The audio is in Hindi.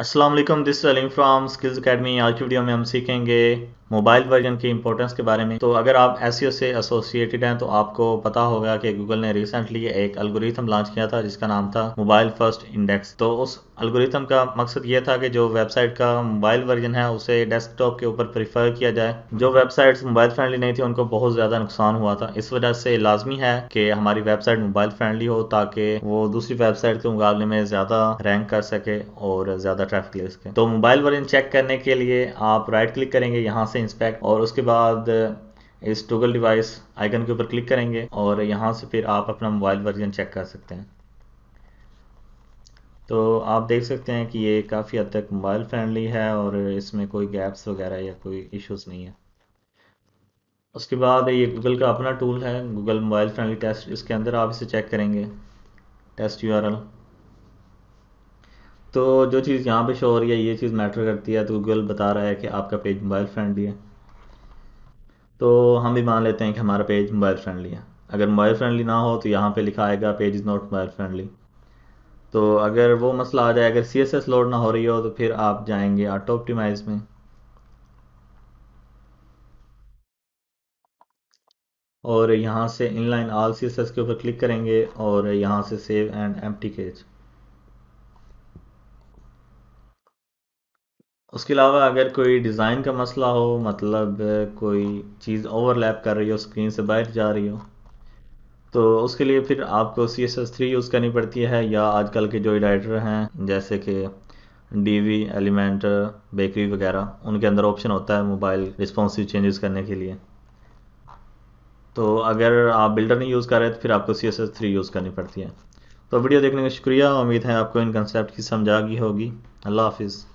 Aslam this Salim from skills academy आज की वीडियो में हम सीखेंगे मोबाइल वर्जन की इंपॉर्टेंस के बारे में तो अगर आप एस e से एसोसिएटेड हैं तो आपको पता होगा कि गूगल ने रिसेंटली एक अलगोरिथम लॉन्च किया था जिसका नाम था मोबाइल फर्स्ट इंडेक्स तो उस अलगोरिथम का मकसद ये था कि जो वेबसाइट का मोबाइल वर्जन है उसे डेस्कटॉप के ऊपर प्रीफर किया जाए जो वेबसाइट्स मोबाइल फ्रेंडली नहीं थी उनको बहुत ज़्यादा नुकसान हुआ था इस वजह से लाजमी है कि हमारी वेबसाइट मोबाइल फ्रेंडली हो ताकि वो दूसरी वेबसाइट के मुकाबले में ज़्यादा रैंक कर सके और ज़्यादा ट्रैफिक ले सके तो मोबाइल वर्जन चेक करने के लिए आप राइट क्लिक करेंगे यहाँ से इंस्पेक्ट और उसके बाद uh, इस टोगल डिवाइस आइकन के ऊपर क्लिक करेंगे और यहाँ से फिर आप अपना मोबाइल वर्जन चेक कर सकते हैं तो आप देख सकते हैं कि ये काफ़ी हद तक मोबाइल फ्रेंडली है और इसमें कोई गैप्स वगैरह या कोई इश्यूज नहीं है उसके बाद ये गूगल का अपना टूल है गूगल मोबाइल फ्रेंडली टेस्ट इसके अंदर आप इसे चेक करेंगे टेस्ट यू तो जो चीज़ यहाँ पे शो हो रही है ये चीज़ मैटर करती है तो गूगल बता रहा है कि आपका पेज मोबाइल फ्रेंडली है तो हम भी मान लेते हैं कि हमारा पेज मोबाइल फ्रेंडली है अगर मोबाइल फ्रेंडली ना हो तो यहाँ पे लिखा आएगा page is not mobile friendly तो अगर वो मसला आ जाए अगर सी एस एस लोड ना हो रही हो तो फिर आप जाएंगे ऑटो ऑप्टिमाइज में और यहाँ से inline all C S S के ऊपर क्लिक करेंगे और यहाँ से सेव एंड एम्प्टी केज उसके अलावा अगर कोई डिज़ाइन का मसला हो मतलब कोई चीज़ ओवरलैप कर रही हो स्क्रीन से बाहर जा रही हो तो उसके लिए फिर आपको C S S three use करनी पड़ती है या आजकल के जो एडिटर हैं जैसे कि डी वी एलिमेंट बेकरी वगैरह उनके अंदर ऑप्शन होता है मोबाइल रिस्पॉन्सिव चेंजेस करने के लिए तो अगर आप बिल्डर नहीं यूज़ कर रहे तो फिर आपको C S S three use करनी पड़ती है तो वीडियो देखने का शुक्रिया उम्मीद है आपको इन कंसेप्ट की समझ आ गई होगी अल्लाह हाफिज़